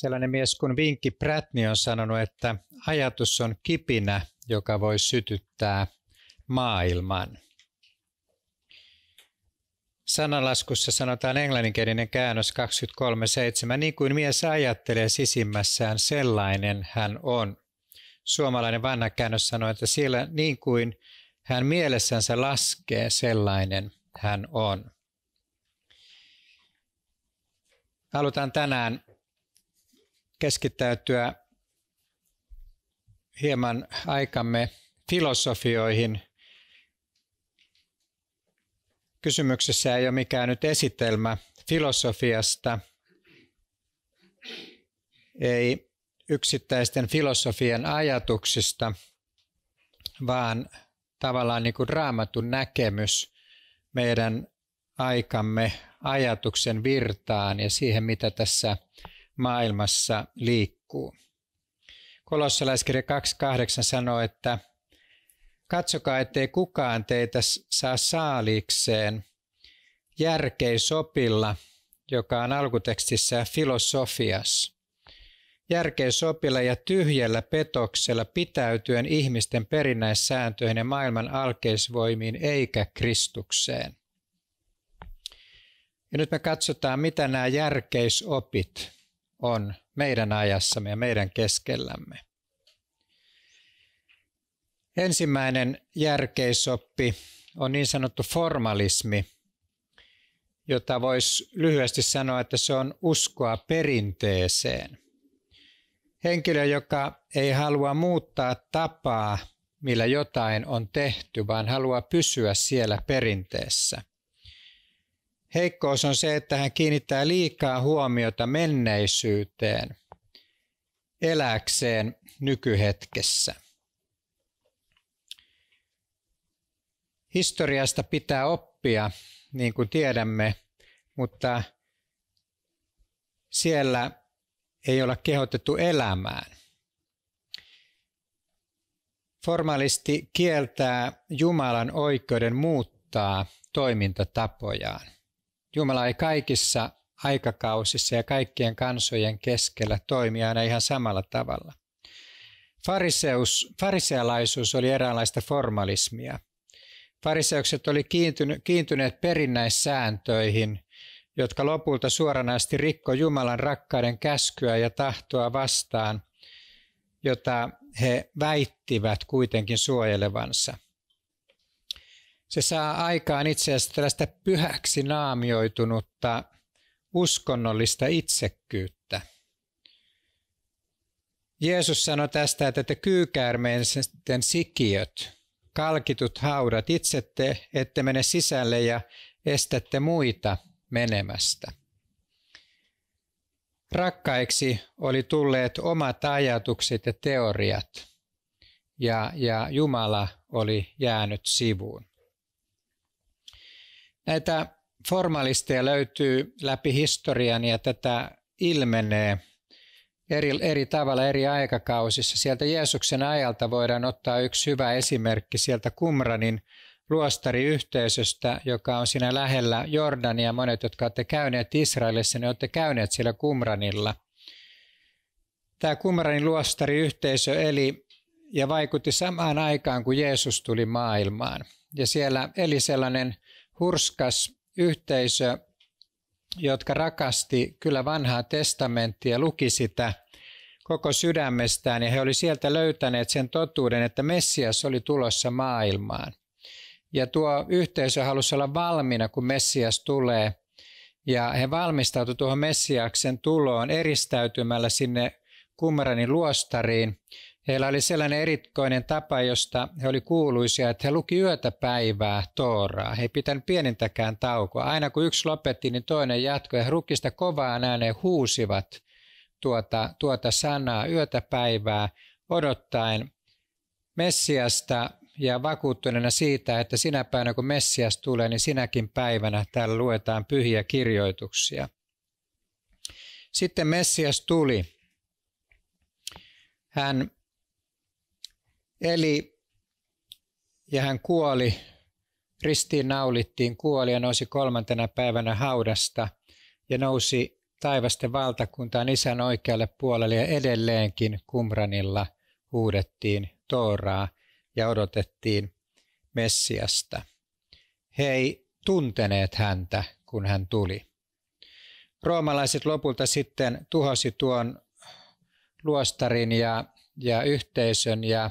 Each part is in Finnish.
Sellainen mies kuin Vinkki Prätni on sanonut, että ajatus on kipinä, joka voi sytyttää maailman. Sananlaskussa sanotaan englanninkielinen käännös 23.7. Niin kuin mies ajattelee sisimmässään, sellainen hän on. Suomalainen vanha käännös sanoo, että siellä niin kuin hän mielessänsä laskee, sellainen hän on. Halutaan tänään keskittäytyä hieman aikamme filosofioihin. Kysymyksessä ei ole mikään nyt esitelmä filosofiasta, ei yksittäisten filosofian ajatuksista, vaan tavallaan niin kuin raamatun näkemys meidän aikamme ajatuksen virtaan ja siihen, mitä tässä maailmassa liikkuu. Kolossalaiskirja 2.8 sanoo, että katsokaa, ettei kukaan teitä saa saalikseen järkei sopilla, joka on alkutekstissä filosofias. Järkei sopilla ja tyhjällä petoksella pitäytyen ihmisten perinnäissääntöihin ja maailman alkeisvoimiin eikä Kristukseen. Ja nyt me katsotaan, mitä nämä järkeisopit on meidän ajassamme ja meidän keskellämme. Ensimmäinen järkeisoppi on niin sanottu formalismi, jota voisi lyhyesti sanoa, että se on uskoa perinteeseen. Henkilö, joka ei halua muuttaa tapaa, millä jotain on tehty, vaan haluaa pysyä siellä perinteessä – Heikkous on se, että hän kiinnittää liikaa huomiota menneisyyteen eläkseen nykyhetkessä. Historiasta pitää oppia, niin kuin tiedämme, mutta siellä ei olla kehotettu elämään. Formalisti kieltää Jumalan oikeuden muuttaa toimintatapojaan. Jumala ei kaikissa aikakausissa ja kaikkien kansojen keskellä toimi aina ihan samalla tavalla. Fariseus, farisealaisuus oli eräänlaista formalismia. Fariseukset oli kiintyneet perinnäissääntöihin, jotka lopulta suoranaisesti rikko Jumalan rakkauden käskyä ja tahtoa vastaan, jota he väittivät kuitenkin suojelevansa – se saa aikaan itse asiassa tällaista pyhäksi naamioitunutta uskonnollista itsekkyyttä. Jeesus sanoi tästä, että te kyykäärmeen sikiöt, kalkitut haudat, itse te ette mene sisälle ja estätte muita menemästä. Rakkaiksi oli tulleet omat ajatukset ja teoriat, ja, ja Jumala oli jäänyt sivuun. Näitä formalisteja löytyy läpi historian ja tätä ilmenee eri, eri tavalla eri aikakausissa. Sieltä Jeesuksen ajalta voidaan ottaa yksi hyvä esimerkki sieltä Kumranin luostariyhteisöstä, joka on siinä lähellä Jordania. Monet, jotka olette käyneet Israelissa, ne olette käyneet siellä Kumranilla. Tämä Kumranin luostariyhteisö eli ja vaikutti samaan aikaan, kun Jeesus tuli maailmaan. Ja siellä eli sellainen hurskas yhteisö, jotka rakasti kyllä vanhaa testamenttia, luki sitä koko sydämestään ja he olivat sieltä löytäneet sen totuuden, että Messias oli tulossa maailmaan. Ja tuo yhteisö halusi olla valmiina, kun Messias tulee. Ja he valmistautuivat tuohon Messiaksen tuloon eristäytymällä sinne Kumranin luostariin, Heillä oli sellainen erikoinen tapa, josta he oli kuuluisia, että he luki yötä päivää Tooraa. He ei pitänyt pienintäkään taukoa. Aina kun yksi lopetti, niin toinen jatkoi. He ruki sitä kovaan ääneen, huusivat tuota, tuota sanaa yötä päivää odottaen Messiasta ja vakuuttuneena siitä, että sinä päivänä kun Messias tulee, niin sinäkin päivänä täällä luetaan pyhiä kirjoituksia. Sitten Messias tuli. Hän eli ja hän kuoli, ristiin naulittiin, kuoli ja nousi kolmantena päivänä haudasta ja nousi taivasten valtakuntaan isän oikealle puolelle ja edelleenkin Kumranilla huudettiin Tooraa ja odotettiin Messiasta. He ei tunteneet häntä, kun hän tuli. Roomalaiset lopulta sitten tuhosi tuon luostarin ja, ja yhteisön ja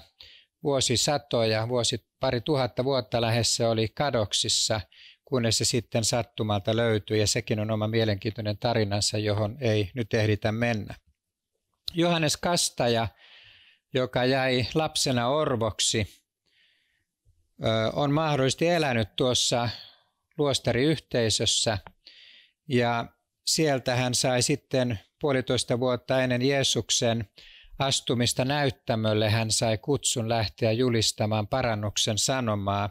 vuosisatoja, vuosi, pari tuhatta vuotta lähes se oli kadoksissa, kunnes se sitten sattumalta löytyi ja sekin on oma mielenkiintoinen tarinansa, johon ei nyt ehditä mennä. Johannes Kastaja, joka jäi lapsena orvoksi, on mahdollisesti elänyt tuossa luostariyhteisössä ja sieltä hän sai sitten puolitoista vuotta ennen Jeesuksen astumista näyttämölle hän sai kutsun lähteä julistamaan parannuksen sanomaa,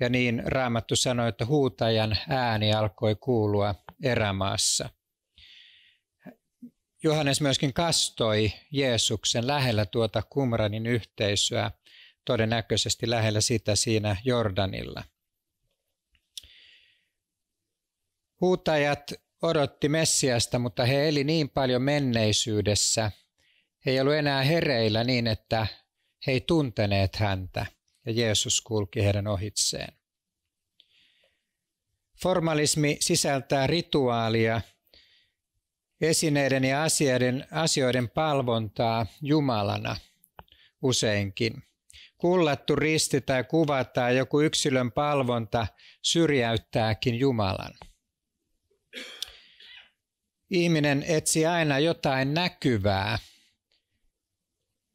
ja niin Raamattu sanoi, että huutajan ääni alkoi kuulua erämaassa. Johannes myöskin kastoi Jeesuksen lähellä tuota Kumranin yhteisöä, todennäköisesti lähellä sitä siinä Jordanilla. Huutajat odotti Messiasta, mutta he eli niin paljon menneisyydessä – ei ollut enää hereillä niin, että he ei tunteneet häntä ja Jeesus kulki heidän ohitseen. Formalismi sisältää rituaalia, esineiden ja asioiden, asioiden palvontaa Jumalana useinkin. Kullattu risti tai kuva tai joku yksilön palvonta syrjäyttääkin Jumalan. Ihminen etsii aina jotain näkyvää,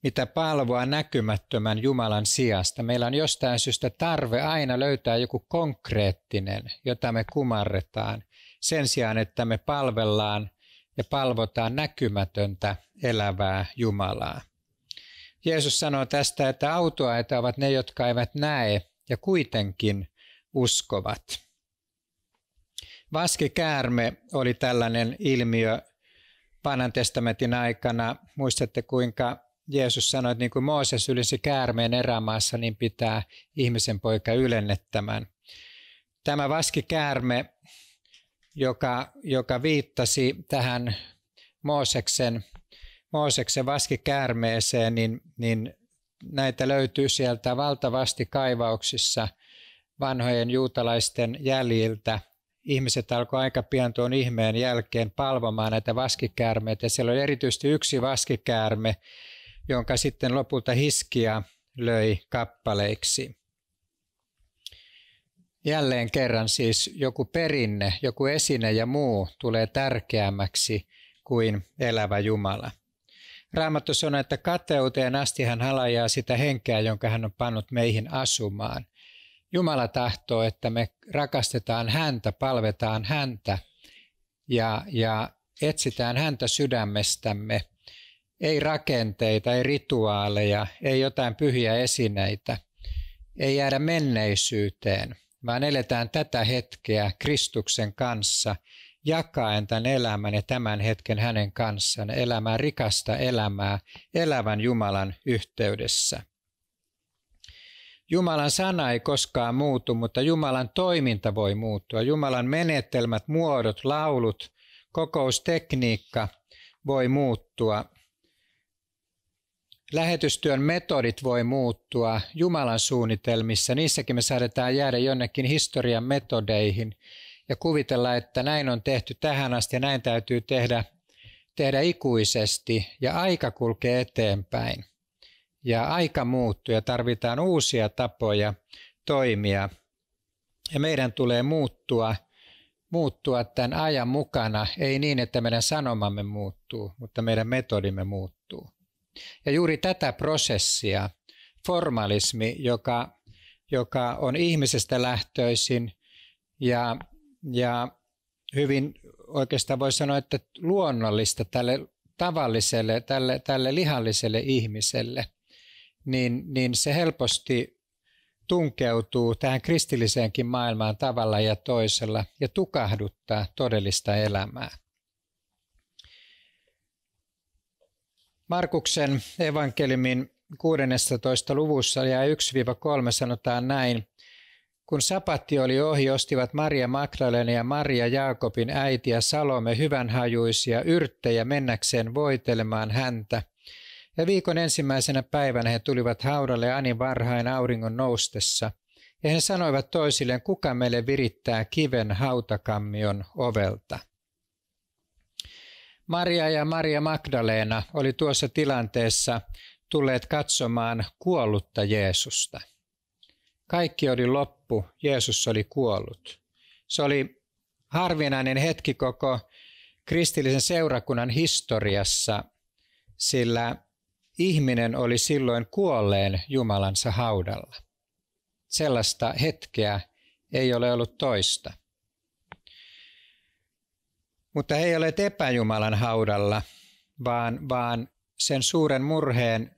mitä palvoa näkymättömän Jumalan sijasta. Meillä on jostain syystä tarve aina löytää joku konkreettinen, jota me kumarretaan, sen sijaan, että me palvellaan ja palvotaan näkymätöntä elävää Jumalaa. Jeesus sanoo tästä, että autoaita ovat ne, jotka eivät näe ja kuitenkin uskovat. Vaskikäärme oli tällainen ilmiö vanhan testamentin aikana. Muistatte, kuinka Jeesus sanoi, että niin kuin Mooses ylisi käärmeen erämaassa, niin pitää ihmisen poika ylennettämään. Tämä vaski käärme, joka, joka viittasi tähän Mooseksen, Mooseksen vaskikäärmeeseen, niin, niin näitä löytyy sieltä valtavasti kaivauksissa vanhojen juutalaisten jäljiltä. Ihmiset alkoi aika pian tuon ihmeen jälkeen palvomaan näitä vaskikäärmeitä. Siellä oli erityisesti yksi vaskikäärme, jonka sitten lopulta Hiskia löi kappaleiksi. Jälleen kerran siis joku perinne, joku esine ja muu tulee tärkeämmäksi kuin elävä Jumala. Raamattu sanoo, että kateuteen asti hän halajaa sitä henkeä, jonka hän on pannut meihin asumaan. Jumala tahtoo, että me rakastetaan häntä, palvetaan häntä ja, ja etsitään häntä sydämestämme – ei rakenteita, ei rituaaleja, ei jotain pyhiä esineitä, ei jäädä menneisyyteen, vaan eletään tätä hetkeä Kristuksen kanssa, jakaen tämän elämän ja tämän hetken hänen kanssaan, elämää rikasta elämää elävän Jumalan yhteydessä. Jumalan sana ei koskaan muutu, mutta Jumalan toiminta voi muuttua. Jumalan menetelmät, muodot, laulut, kokoustekniikka voi muuttua lähetystyön metodit voi muuttua Jumalan suunnitelmissa. Niissäkin me saadaan jäädä jonnekin historian metodeihin ja kuvitella, että näin on tehty tähän asti ja näin täytyy tehdä, tehdä ikuisesti ja aika kulkee eteenpäin. Ja aika muuttuu ja tarvitaan uusia tapoja toimia. Ja meidän tulee muuttua, muuttua tämän ajan mukana, ei niin, että meidän sanomamme muuttuu, mutta meidän metodimme muuttuu. Ja juuri tätä prosessia, formalismi, joka, joka on ihmisestä lähtöisin ja, ja hyvin oikeastaan voi sanoa, että luonnollista tälle tavalliselle, tälle, tälle lihalliselle ihmiselle, niin, niin se helposti tunkeutuu tähän kristilliseenkin maailmaan tavalla ja toisella ja tukahduttaa todellista elämää. Markuksen evankeliumin 16. luvussa ja 1-3 sanotaan näin. Kun sapatti oli ohi, ostivat Maria Magdalena ja Maria Jaakobin äiti ja Salome hyvänhajuisia yrttejä mennäkseen voitelemaan häntä. Ja viikon ensimmäisenä päivänä he tulivat haudalle Ani varhain auringon noustessa. Ja he sanoivat toisilleen, kuka meille virittää kiven hautakammion ovelta. Maria ja Maria Magdalena oli tuossa tilanteessa tulleet katsomaan kuollutta Jeesusta. Kaikki oli loppu, Jeesus oli kuollut. Se oli harvinainen hetki koko kristillisen seurakunnan historiassa, sillä ihminen oli silloin kuolleen Jumalansa haudalla. Sellaista hetkeä ei ole ollut toista. Mutta ei ole epäjumalan haudalla, vaan, vaan sen suuren murheen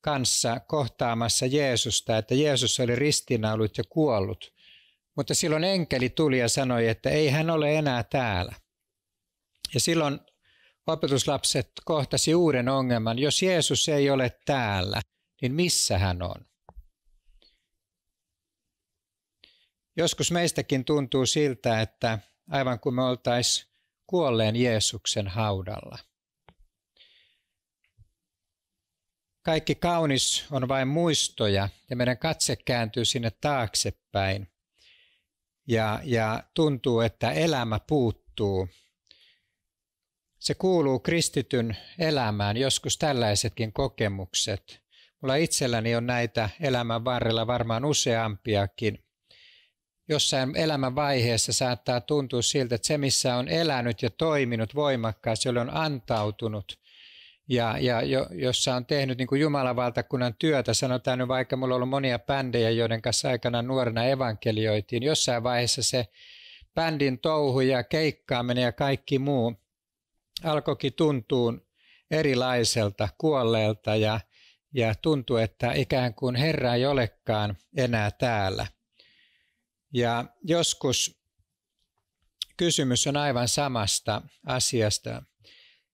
kanssa kohtaamassa Jeesusta, että Jeesus oli ristiinaulut ja kuollut. Mutta silloin enkeli tuli ja sanoi, että ei hän ole enää täällä. Ja silloin opetuslapset kohtasi uuden ongelman. Jos Jeesus ei ole täällä, niin missä hän on? Joskus meistäkin tuntuu siltä, että aivan kuin me oltaisiin kuolleen Jeesuksen haudalla. Kaikki kaunis on vain muistoja ja meidän katse kääntyy sinne taaksepäin ja, ja tuntuu, että elämä puuttuu. Se kuuluu kristityn elämään, joskus tällaisetkin kokemukset. Mulla itselläni on näitä elämän varrella varmaan useampiakin jossain vaiheessa saattaa tuntua siltä, että se missä on elänyt ja toiminut voimakkaasti, jolle on antautunut ja, ja jo, jossa on tehnyt niin kuin Jumalan valtakunnan työtä, sanotaan nyt vaikka mulla on ollut monia bändejä, joiden kanssa aikana nuorena evankelioitiin, jossain vaiheessa se bändin touhu ja keikkaaminen ja kaikki muu alkoikin tuntua erilaiselta, kuolleelta ja, ja tuntui, että ikään kuin Herra ei olekaan enää täällä. Ja joskus kysymys on aivan samasta asiasta.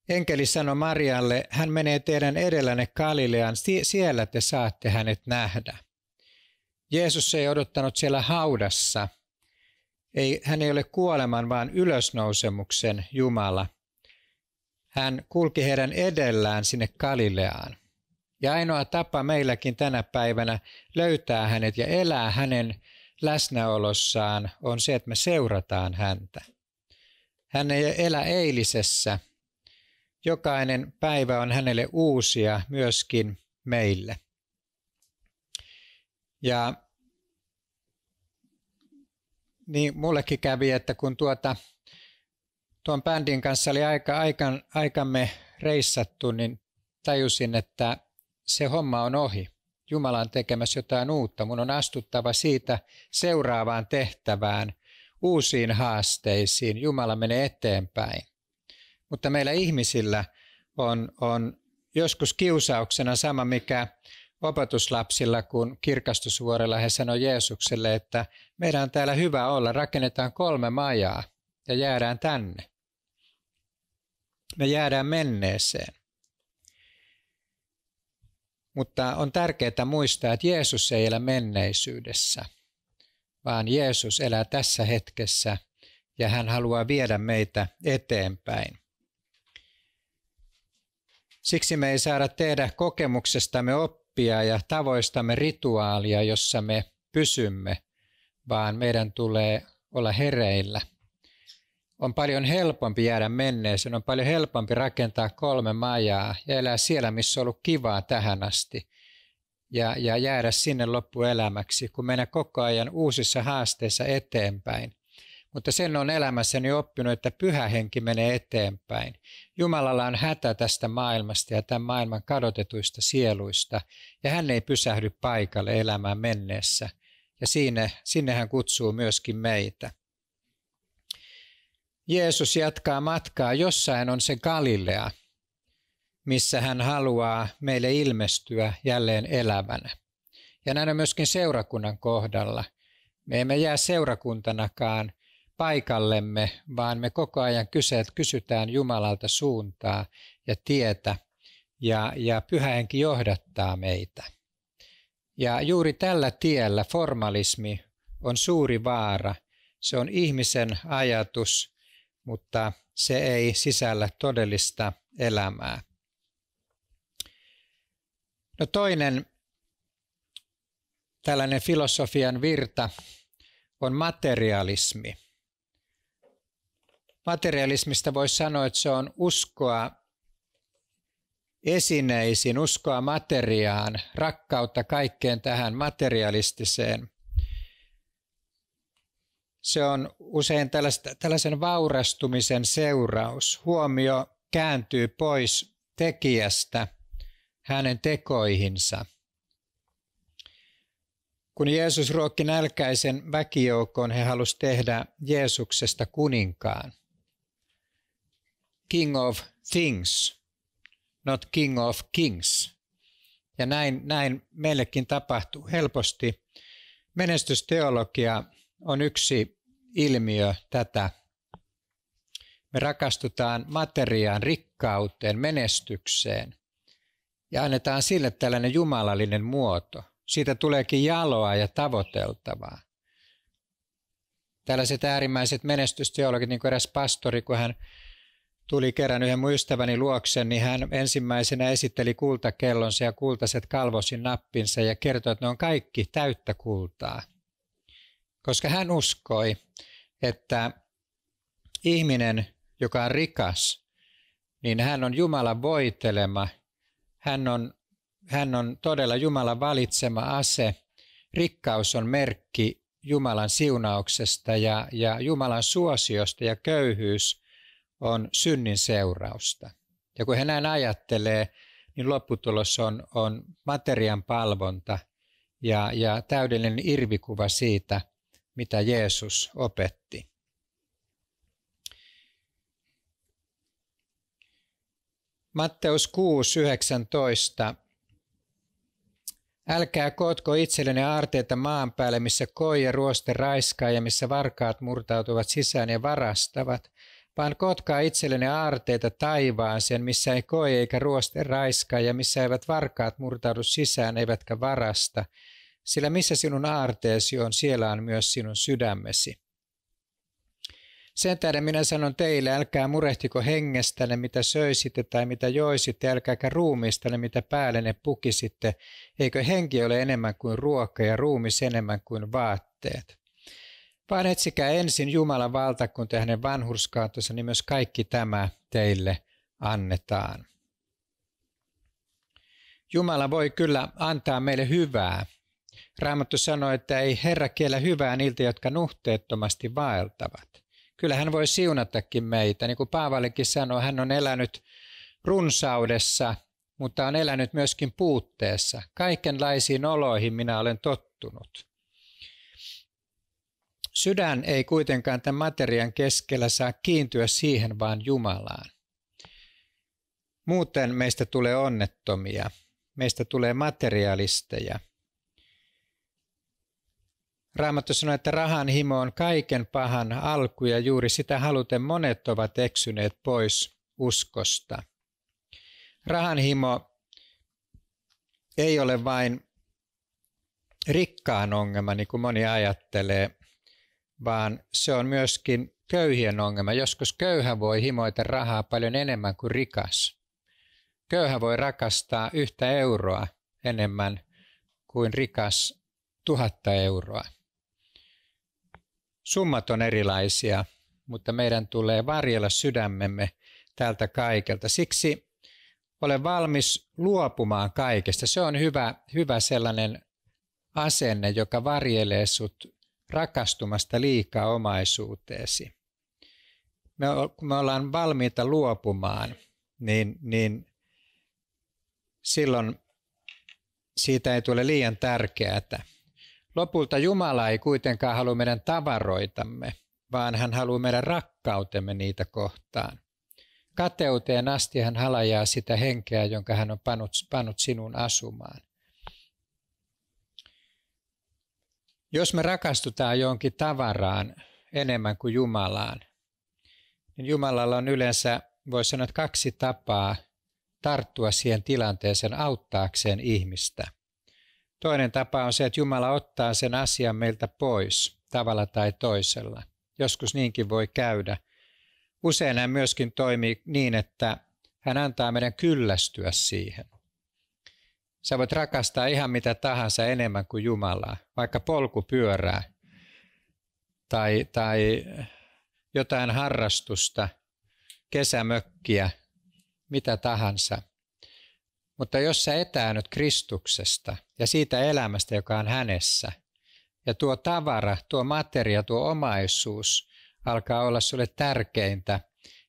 Enkeli sanoi Marialle, hän menee teidän edellänne Galilean, siellä te saatte hänet nähdä. Jeesus ei odottanut siellä haudassa. Ei, hän ei ole kuoleman, vaan ylösnousemuksen Jumala. Hän kulki heidän edellään sinne Galileaan. Ja ainoa tapa meilläkin tänä päivänä löytää hänet ja elää hänen läsnäolossaan on se, että me seurataan häntä. Hän ei elä eilisessä. Jokainen päivä on hänelle uusia myöskin meille. Ja niin mullekin kävi, että kun tuota, tuon bändin kanssa oli aika, aikamme reissattu, niin tajusin, että se homma on ohi. Jumala on tekemässä jotain uutta. Mun on astuttava siitä seuraavaan tehtävään, uusiin haasteisiin. Jumala menee eteenpäin. Mutta meillä ihmisillä on, on joskus kiusauksena sama, mikä opetuslapsilla, kun kirkastusvuorella he sanoivat Jeesukselle, että meidän on täällä hyvä olla, rakennetaan kolme majaa ja jäädään tänne. Me jäädään menneeseen. Mutta on tärkeää muistaa, että Jeesus ei elä menneisyydessä, vaan Jeesus elää tässä hetkessä ja hän haluaa viedä meitä eteenpäin. Siksi me ei saada tehdä kokemuksestamme oppia ja tavoistamme rituaalia, jossa me pysymme, vaan meidän tulee olla hereillä – on paljon helpompi jäädä menneeseen, on paljon helpompi rakentaa kolme majaa ja elää siellä, missä on ollut kivaa tähän asti ja, ja jäädä sinne loppuelämäksi, kun mennä koko ajan uusissa haasteissa eteenpäin. Mutta sen on elämässäni oppinut, että pyhä henki menee eteenpäin. Jumalalla on hätä tästä maailmasta ja tämän maailman kadotetuista sieluista, ja hän ei pysähdy paikalle elämään menneessä. Ja sinne, sinne hän kutsuu myöskin meitä. Jeesus jatkaa matkaa. Jossain on se Galilea, missä hän haluaa meille ilmestyä jälleen elävänä. Ja näin on myöskin seurakunnan kohdalla. Me emme jää seurakuntanakaan paikallemme, vaan me koko ajan kyseet, kysytään Jumalalta suuntaa ja tietä, ja, ja pyhähenki johdattaa meitä. Ja juuri tällä tiellä formalismi on suuri vaara. Se on ihmisen ajatus, mutta se ei sisällä todellista elämää. No toinen tällainen filosofian virta on materialismi. Materialismista voi sanoa, että se on uskoa esineisiin, uskoa materiaan, rakkautta kaikkeen tähän materialistiseen. Se on usein tällaisen vaurastumisen seuraus. Huomio kääntyy pois tekijästä hänen tekoihinsa. Kun Jeesus ruokki nälkäisen väkijoukon, he halusivat tehdä Jeesuksesta kuninkaan. King of things, not king of kings. Ja näin, näin meillekin tapahtuu helposti. Menestysteologia on yksi ilmiö tätä. Me rakastutaan materiaan, rikkauteen, menestykseen ja annetaan sille tällainen jumalallinen muoto. Siitä tuleekin jaloa ja tavoiteltavaa. Tällaiset äärimmäiset menestysteologit, niin kuin eräs pastori, kun hän tuli kerran yhden muistavani luoksen, niin hän ensimmäisenä esitteli kultakellonsa ja kultaiset kalvosin nappinsa ja kertoi, että ne on kaikki täyttä kultaa koska hän uskoi, että ihminen, joka on rikas, niin hän on Jumalan voitelema, hän on, hän on todella Jumalan valitsema ase. Rikkaus on merkki Jumalan siunauksesta ja, ja Jumalan suosiosta ja köyhyys on synnin seurausta. Ja kun hän näin ajattelee, niin lopputulos on, on materian palvonta ja, ja täydellinen irvikuva siitä – mitä Jeesus opetti. Matteus 6.19. Älkää kootko itsellenne aarteita maan päälle, missä koi ja ruoste raiskaa ja missä varkaat murtautuvat sisään ja varastavat, vaan kotkaa itsellenne aarteita sen, missä ei koi eikä ruoste raiskaa ja missä eivät varkaat murtaudu sisään eivätkä varasta – sillä missä sinun aarteesi on, siellä on myös sinun sydämesi. Sen tähden minä sanon teille, älkää murehtiko hengestänne, mitä söisitte tai mitä joisitte, älkääkä ruumiistanne, mitä ne pukisitte. Eikö henki ole enemmän kuin ruoka ja ruumis enemmän kuin vaatteet? Vaan etsikää ensin Jumalan valtakunta ja hänen vanhurskaantonsa, niin myös kaikki tämä teille annetaan. Jumala voi kyllä antaa meille hyvää, Raamattu sanoo, että ei Herra kiellä hyvää niiltä, jotka nuhteettomasti vaeltavat. Kyllä hän voi siunatakin meitä. Niin kuin Paavalikin sanoi, hän on elänyt runsaudessa, mutta on elänyt myöskin puutteessa. Kaikenlaisiin oloihin minä olen tottunut. Sydän ei kuitenkaan tämän materian keskellä saa kiintyä siihen vaan Jumalaan. Muuten meistä tulee onnettomia, meistä tulee materialisteja – Raamattu sanoo, että rahan himo on kaiken pahan alku ja juuri sitä haluten monet ovat eksyneet pois uskosta. Rahan himo ei ole vain rikkaan ongelma, niin kuin moni ajattelee, vaan se on myöskin köyhien ongelma. Joskus köyhä voi himoita rahaa paljon enemmän kuin rikas. Köyhä voi rakastaa yhtä euroa enemmän kuin rikas tuhatta euroa. Summat on erilaisia, mutta meidän tulee varjella sydämemme tältä kaikelta. Siksi olen valmis luopumaan kaikesta. Se on hyvä, hyvä sellainen asenne, joka varjelee sut rakastumasta liikaa omaisuuteesi. Me, kun me ollaan valmiita luopumaan, niin, niin silloin siitä ei tule liian tärkeää Lopulta Jumala ei kuitenkaan halua meidän tavaroitamme, vaan hän haluaa meidän rakkautemme niitä kohtaan. Kateuteen asti hän halajaa sitä henkeä, jonka hän on pannut, pannut sinun asumaan. Jos me rakastutaan jonkin tavaraan enemmän kuin Jumalaan, niin Jumalalla on yleensä, voisi sanoa, kaksi tapaa tarttua siihen tilanteeseen auttaakseen ihmistä – Toinen tapa on se, että Jumala ottaa sen asian meiltä pois tavalla tai toisella. Joskus niinkin voi käydä. Usein hän myöskin toimii niin, että hän antaa meidän kyllästyä siihen. Sä voit rakastaa ihan mitä tahansa enemmän kuin Jumalaa, vaikka polkupyörää tai, tai jotain harrastusta, kesämökkiä, mitä tahansa. Mutta jos sä etäännyt Kristuksesta ja siitä elämästä, joka on hänessä, ja tuo tavara, tuo materia, tuo omaisuus alkaa olla sulle tärkeintä,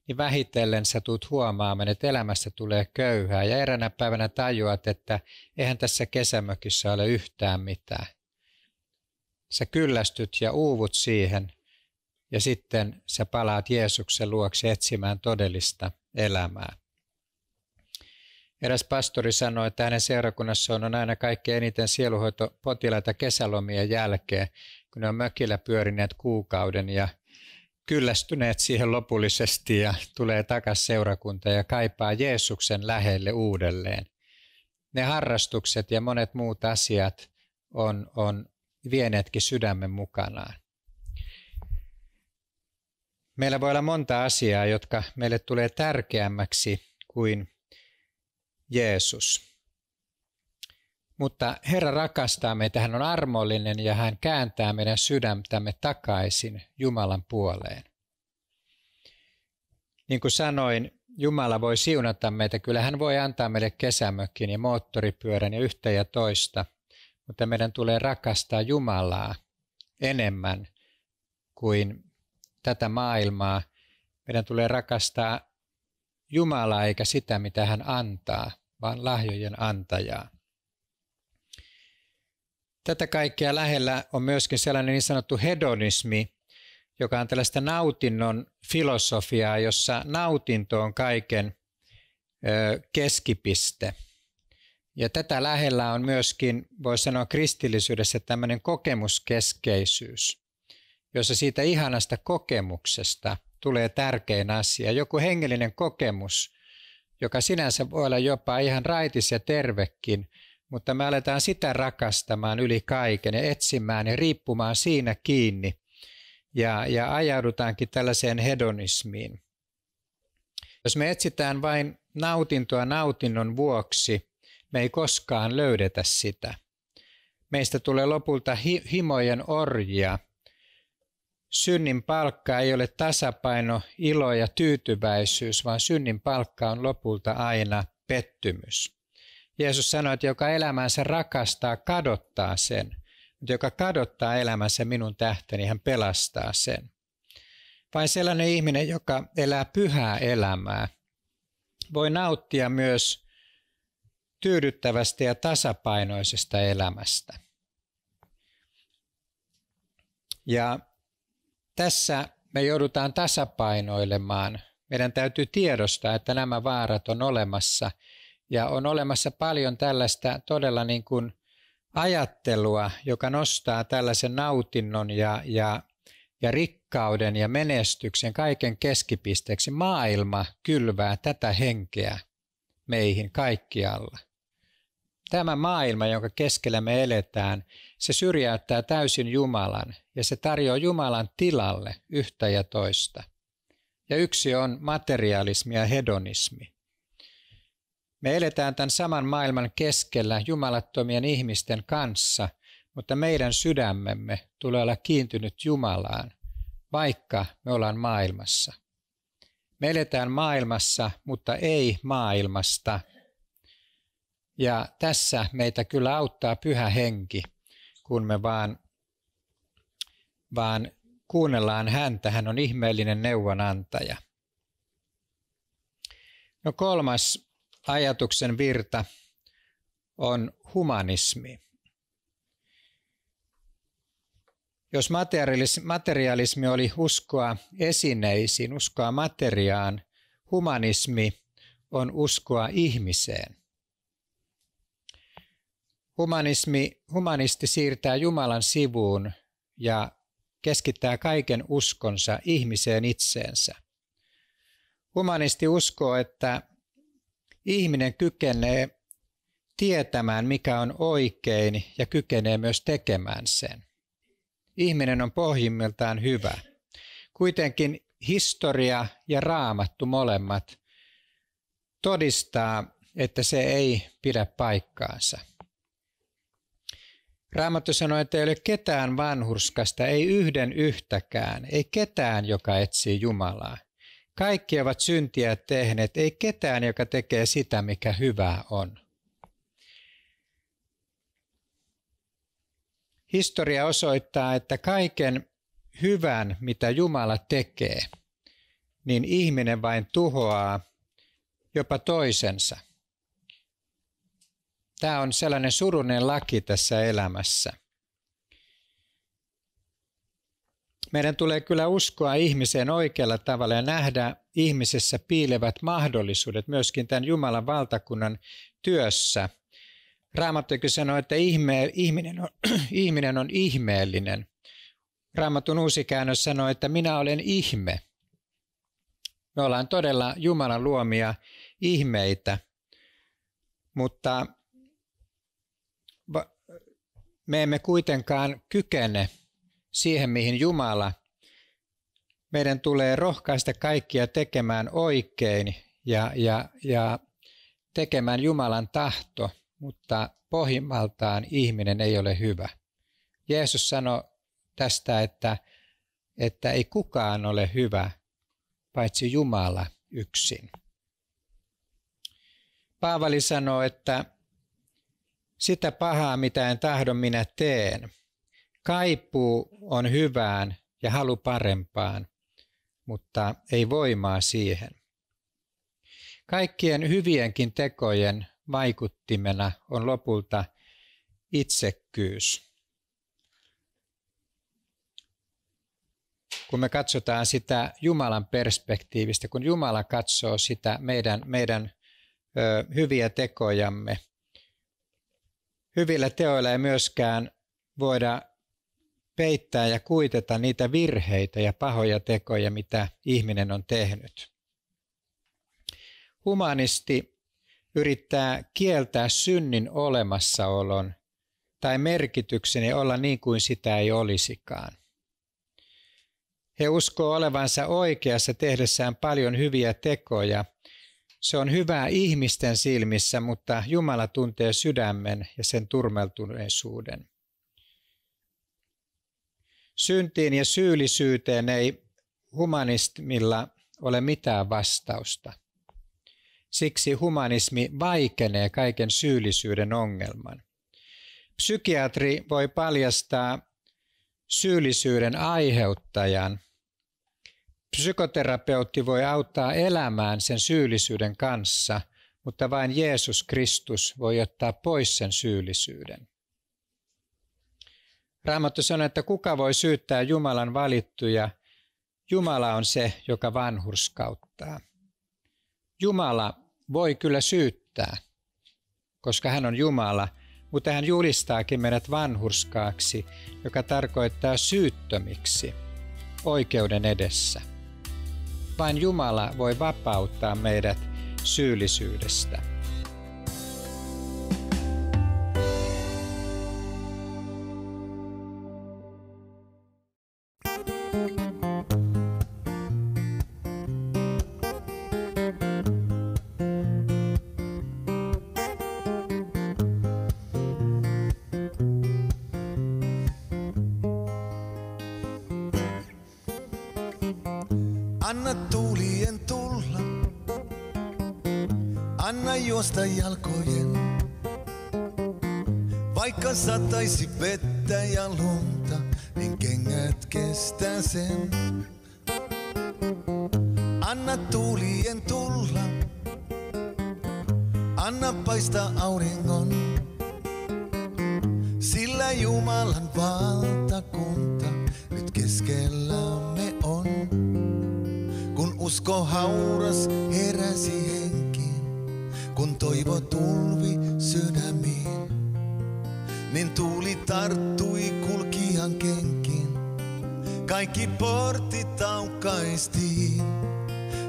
niin vähitellen sä tuut huomaamaan, että elämästä tulee köyhää ja eräänä päivänä tajuat, että eihän tässä kesämökissä ole yhtään mitään. Sä kyllästyt ja uuvut siihen ja sitten sä palaat Jeesuksen luokse etsimään todellista elämää. Eräs pastori sanoi, että hänen seurakunnassaan on aina kaikkein eniten sieluhoitopotilaita kesälomien jälkeen, kun ne on mökillä pyörineet kuukauden ja kyllästyneet siihen lopullisesti ja tulee takaisin seurakunta ja kaipaa Jeesuksen lähelle uudelleen. Ne harrastukset ja monet muut asiat on, on vieneetkin sydämen mukanaan. Meillä voi olla monta asiaa, jotka meille tulee tärkeämmäksi kuin Jeesus. Mutta Herra rakastaa meitä, hän on armollinen ja hän kääntää meidän sydäntämme takaisin Jumalan puoleen. Niin kuin sanoin, Jumala voi siunata meitä, kyllä hän voi antaa meille kesämökin ja moottoripyörän ja yhtä ja toista, mutta meidän tulee rakastaa Jumalaa enemmän kuin tätä maailmaa. Meidän tulee rakastaa Jumalaa eikä sitä, mitä hän antaa, vaan lahjojen antajaa. Tätä kaikkea lähellä on myöskin sellainen niin sanottu hedonismi, joka on tällaista nautinnon filosofiaa, jossa nautinto on kaiken keskipiste. Ja tätä lähellä on myöskin, voi sanoa kristillisyydessä, tämmöinen kokemuskeskeisyys, jossa siitä ihanasta kokemuksesta – tulee tärkein asia, joku hengellinen kokemus, joka sinänsä voi olla jopa ihan raitis ja tervekin, mutta me aletaan sitä rakastamaan yli kaiken ja etsimään ja riippumaan siinä kiinni ja, ja ajaudutaankin tällaiseen hedonismiin. Jos me etsitään vain nautintoa nautinnon vuoksi, me ei koskaan löydetä sitä. Meistä tulee lopulta hi- himojen orjia – synnin palkka ei ole tasapaino, ilo ja tyytyväisyys, vaan synnin palkka on lopulta aina pettymys. Jeesus sanoi, että joka elämänsä rakastaa, kadottaa sen. Mutta joka kadottaa elämänsä minun tähteni, hän pelastaa sen. Vain sellainen ihminen, joka elää pyhää elämää, voi nauttia myös tyydyttävästä ja tasapainoisesta elämästä. Ja tässä me joudutaan tasapainoilemaan. Meidän täytyy tiedostaa, että nämä vaarat on olemassa. Ja on olemassa paljon tällaista todella niin kuin ajattelua, joka nostaa tällaisen nautinnon ja, ja, ja rikkauden ja menestyksen kaiken keskipisteeksi. Maailma kylvää tätä henkeä meihin kaikkialla. Tämä maailma, jonka keskellä me eletään, se syrjäyttää täysin Jumalan ja se tarjoaa Jumalan tilalle yhtä ja toista. Ja yksi on materialismi ja hedonismi. Me eletään tämän saman maailman keskellä jumalattomien ihmisten kanssa, mutta meidän sydämemme tulee olla kiintynyt Jumalaan, vaikka me ollaan maailmassa. Me eletään maailmassa, mutta ei maailmasta. Ja tässä meitä kyllä auttaa pyhä henki – kun me vaan, vaan kuunnellaan häntä. Hän on ihmeellinen neuvonantaja. No kolmas ajatuksen virta on humanismi. Jos materialismi oli uskoa esineisiin, uskoa materiaan, humanismi on uskoa ihmiseen humanismi, humanisti siirtää Jumalan sivuun ja keskittää kaiken uskonsa ihmiseen itseensä. Humanisti uskoo, että ihminen kykenee tietämään, mikä on oikein ja kykenee myös tekemään sen. Ihminen on pohjimmiltaan hyvä. Kuitenkin historia ja raamattu molemmat todistaa, että se ei pidä paikkaansa. Raamattu sanoi, että ei ole ketään vanhurskasta, ei yhden yhtäkään, ei ketään, joka etsii Jumalaa. Kaikki ovat syntiä tehneet, ei ketään, joka tekee sitä, mikä hyvää on. Historia osoittaa, että kaiken hyvän, mitä Jumala tekee, niin ihminen vain tuhoaa jopa toisensa – Tämä on sellainen surunen laki tässä elämässä. Meidän tulee kyllä uskoa ihmiseen oikealla tavalla ja nähdä ihmisessä piilevät mahdollisuudet myöskin tämän Jumalan valtakunnan työssä. Raamattukin sanoo, että ihme, ihminen, on, ihminen on ihmeellinen. Raamatun uusi käännös sanoo, että minä olen ihme. Me ollaan todella Jumalan luomia ihmeitä, mutta me emme kuitenkaan kykene siihen, mihin Jumala. Meidän tulee rohkaista kaikkia tekemään oikein ja, ja, ja tekemään Jumalan tahto, mutta pohjimmaltaan ihminen ei ole hyvä. Jeesus sanoi tästä, että, että ei kukaan ole hyvä paitsi Jumala yksin. Paavali sanoo, että sitä pahaa, mitä en tahdon minä teen. Kaipuu on hyvään ja halu parempaan, mutta ei voimaa siihen. Kaikkien hyvienkin tekojen vaikuttimena on lopulta itsekkyys. Kun me katsotaan sitä Jumalan perspektiivistä, kun Jumala katsoo sitä meidän, meidän ö, hyviä tekojamme – hyvillä teoilla ei myöskään voida peittää ja kuiteta niitä virheitä ja pahoja tekoja, mitä ihminen on tehnyt. Humanisti yrittää kieltää synnin olemassaolon tai merkitykseni olla niin kuin sitä ei olisikaan. He uskoo olevansa oikeassa tehdessään paljon hyviä tekoja, se on hyvää ihmisten silmissä, mutta Jumala tuntee sydämen ja sen turmeltuneisuuden. Syntiin ja syyllisyyteen ei humanismilla ole mitään vastausta. Siksi humanismi vaikenee kaiken syyllisyyden ongelman. Psykiatri voi paljastaa syyllisyyden aiheuttajan – Psykoterapeutti voi auttaa elämään sen syyllisyyden kanssa, mutta vain Jeesus Kristus voi ottaa pois sen syyllisyyden. Raamattu sanoo, että kuka voi syyttää Jumalan valittuja? Jumala on se, joka vanhurskauttaa. Jumala voi kyllä syyttää, koska hän on Jumala, mutta hän julistaakin meidät vanhurskaaksi, joka tarkoittaa syyttömiksi oikeuden edessä. Vain Jumala voi vapauttaa meidät syyllisyydestä. Jumalan valtakunta nyt keskellämme on. Kun usko hauras heräsi henkiin, kun toivo tulvi sydämiin, niin tuuli tarttui kulkijan kenkiin. Kaikki portit aukaistiin,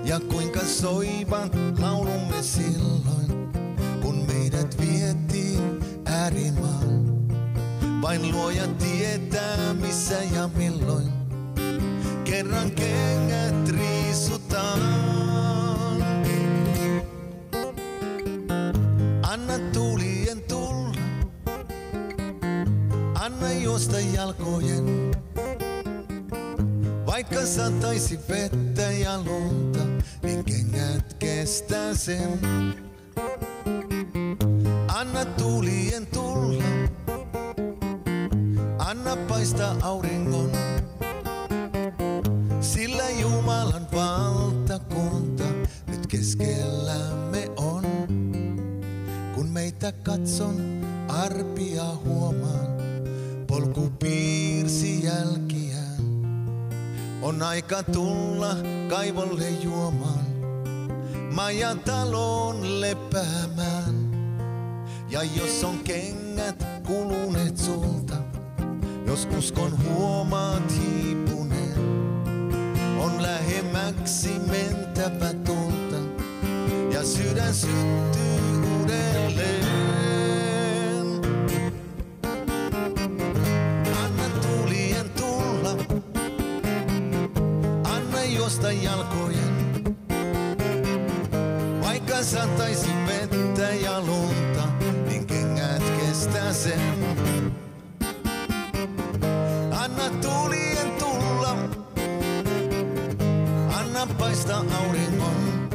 ja kuinka soivan laulumme silloin, kun meidät vietiin äärimaan. Vain luoja tietää missä ja milloin. Kerran kengät riisutaan. Anna tuulien tulla. Anna juosta jalkojen. Vaikka sataisi vettä ja lunta, niin kengät kestää sen. Anna tuulien tulla paista auringon. Sillä Jumalan valtakunta nyt keskellämme on. Kun meitä katson, arpia huomaan, polku piirsi jälkiään. On aika tulla kaivolle juomaan, majan talon lepäämään. Ja jos on kengät kuluneet sulta, Joskus kun huomaat hiipuneen, on lähemmäksi mentävä tulta ja sydän syttyy uudelleen. Anna tulla, anna juosta jalkojen, vaikka sataisi vettä ja lunta, niin kengät kestää sen. paista auringon.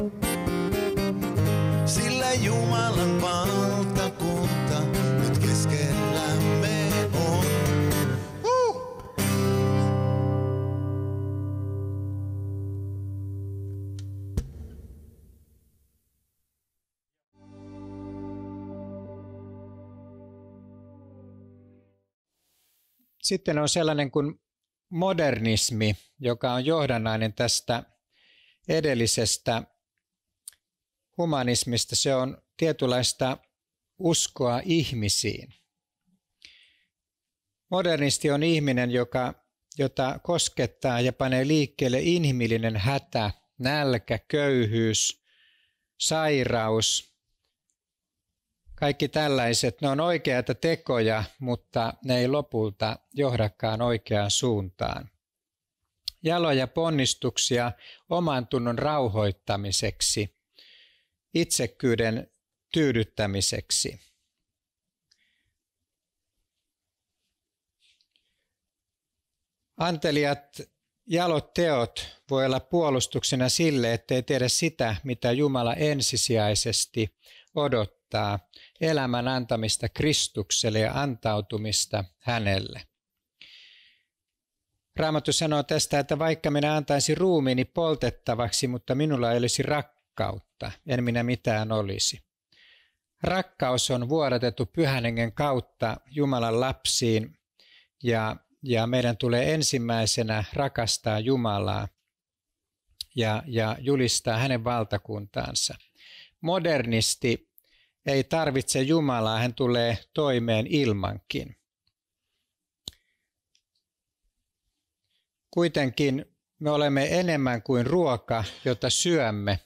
Sillä Jumalan valtakunta nyt keskellämme on. Huh! Sitten on sellainen kuin modernismi, joka on johdannainen tästä edellisestä humanismista. Se on tietynlaista uskoa ihmisiin. Modernisti on ihminen, joka, jota koskettaa ja panee liikkeelle inhimillinen hätä, nälkä, köyhyys, sairaus. Kaikki tällaiset, ne on oikeita tekoja, mutta ne ei lopulta johdakaan oikeaan suuntaan jaloja ponnistuksia oman tunnon rauhoittamiseksi, itsekkyyden tyydyttämiseksi. Anteliat jalot teot voi olla puolustuksena sille, ettei tiedä sitä, mitä Jumala ensisijaisesti odottaa, elämän antamista Kristukselle ja antautumista hänelle. Raamattu sanoo tästä, että vaikka minä antaisin ruumiini poltettavaksi, mutta minulla ei olisi rakkautta, en minä mitään olisi. Rakkaus on vuodatettu pyhän hengen kautta Jumalan lapsiin ja, ja meidän tulee ensimmäisenä rakastaa Jumalaa ja, ja julistaa hänen valtakuntaansa. Modernisti ei tarvitse Jumalaa, hän tulee toimeen ilmankin. Kuitenkin me olemme enemmän kuin ruoka, jota syömme,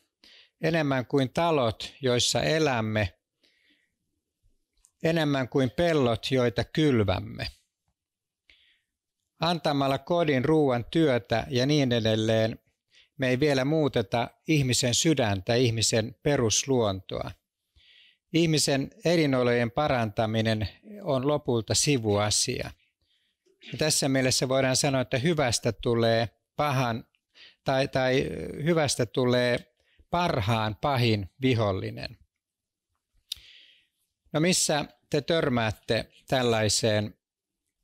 enemmän kuin talot, joissa elämme, enemmän kuin pellot, joita kylvämme. Antamalla kodin ruuan työtä ja niin edelleen me ei vielä muuteta ihmisen sydäntä, ihmisen perusluontoa. Ihmisen elinolojen parantaminen on lopulta sivuasia tässä mielessä voidaan sanoa, että hyvästä tulee pahan tai, tai hyvästä tulee parhaan pahin vihollinen. No missä te törmäätte tällaiseen?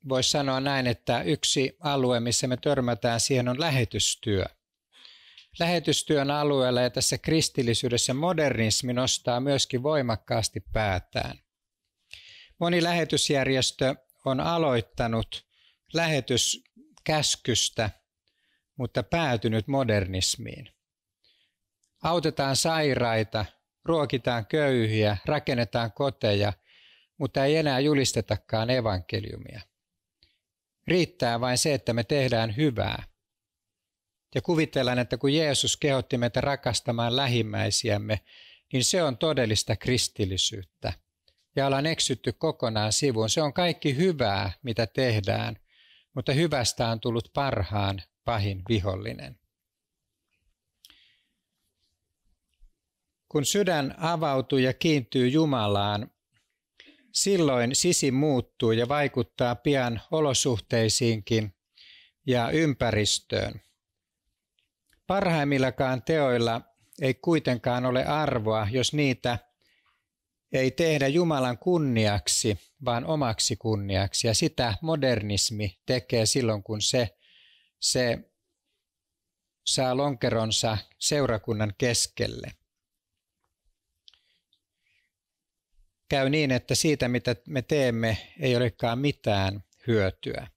Voisi sanoa näin, että yksi alue, missä me törmätään siihen on lähetystyö. Lähetystyön alueella ja tässä kristillisyydessä modernismi nostaa myöskin voimakkaasti päätään. Moni lähetysjärjestö on aloittanut lähetyskäskystä, mutta päätynyt modernismiin. Autetaan sairaita, ruokitaan köyhiä, rakennetaan koteja, mutta ei enää julistetakaan evankeliumia. Riittää vain se, että me tehdään hyvää. Ja kuvitellaan, että kun Jeesus kehotti meitä rakastamaan lähimmäisiämme, niin se on todellista kristillisyyttä. Ja ollaan eksytty kokonaan sivuun. Se on kaikki hyvää, mitä tehdään – mutta hyvästä on tullut parhaan pahin vihollinen. Kun sydän avautuu ja kiintyy Jumalaan, silloin sisi muuttuu ja vaikuttaa pian olosuhteisiinkin ja ympäristöön. Parhaimmillakaan teoilla ei kuitenkaan ole arvoa, jos niitä ei tehdä Jumalan kunniaksi – vaan omaksi kunniaksi. Ja sitä modernismi tekee silloin, kun se, se saa lonkeronsa seurakunnan keskelle. Käy niin, että siitä mitä me teemme ei olekaan mitään hyötyä.